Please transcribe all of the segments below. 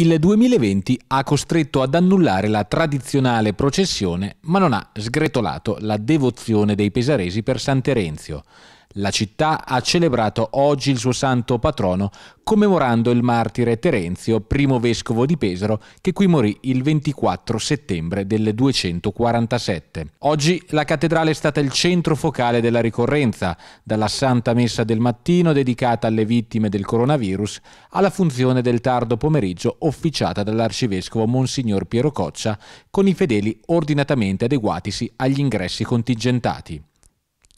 il 2020 ha costretto ad annullare la tradizionale processione, ma non ha sgretolato la devozione dei pesaresi per San Terenzio. La città ha celebrato oggi il suo santo patrono commemorando il martire Terenzio, primo vescovo di Pesaro, che qui morì il 24 settembre del 247. Oggi la cattedrale è stata il centro focale della ricorrenza, dalla Santa Messa del mattino dedicata alle vittime del coronavirus alla funzione del tardo pomeriggio officiata dall'arcivescovo Monsignor Piero Coccia con i fedeli ordinatamente adeguatisi agli ingressi contingentati.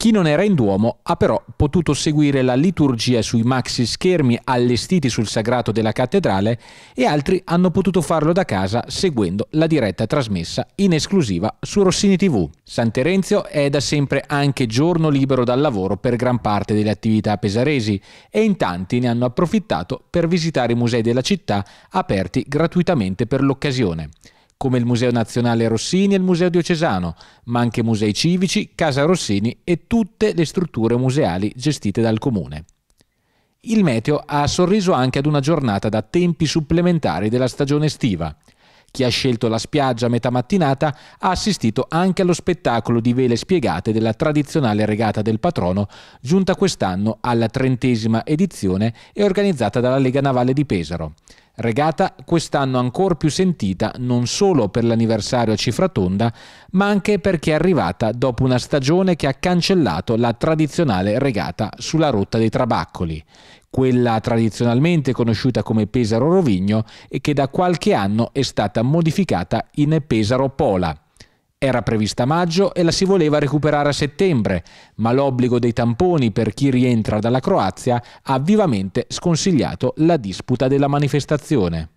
Chi non era in Duomo ha però potuto seguire la liturgia sui maxi schermi allestiti sul sagrato della cattedrale e altri hanno potuto farlo da casa seguendo la diretta trasmessa in esclusiva su Rossini TV. San Terenzio è da sempre anche giorno libero dal lavoro per gran parte delle attività pesaresi e in tanti ne hanno approfittato per visitare i musei della città aperti gratuitamente per l'occasione come il Museo Nazionale Rossini e il Museo Diocesano, ma anche musei civici, Casa Rossini e tutte le strutture museali gestite dal comune. Il meteo ha sorriso anche ad una giornata da tempi supplementari della stagione estiva. Chi ha scelto la spiaggia a metà mattinata ha assistito anche allo spettacolo di vele spiegate della tradizionale regata del patrono, giunta quest'anno alla trentesima edizione e organizzata dalla Lega Navale di Pesaro regata quest'anno ancor più sentita non solo per l'anniversario a cifra tonda, ma anche perché è arrivata dopo una stagione che ha cancellato la tradizionale regata sulla rotta dei Trabaccoli, quella tradizionalmente conosciuta come Pesaro Rovigno e che da qualche anno è stata modificata in Pesaro Pola era prevista a maggio e la si voleva recuperare a settembre, ma l'obbligo dei tamponi per chi rientra dalla Croazia ha vivamente sconsigliato la disputa della manifestazione.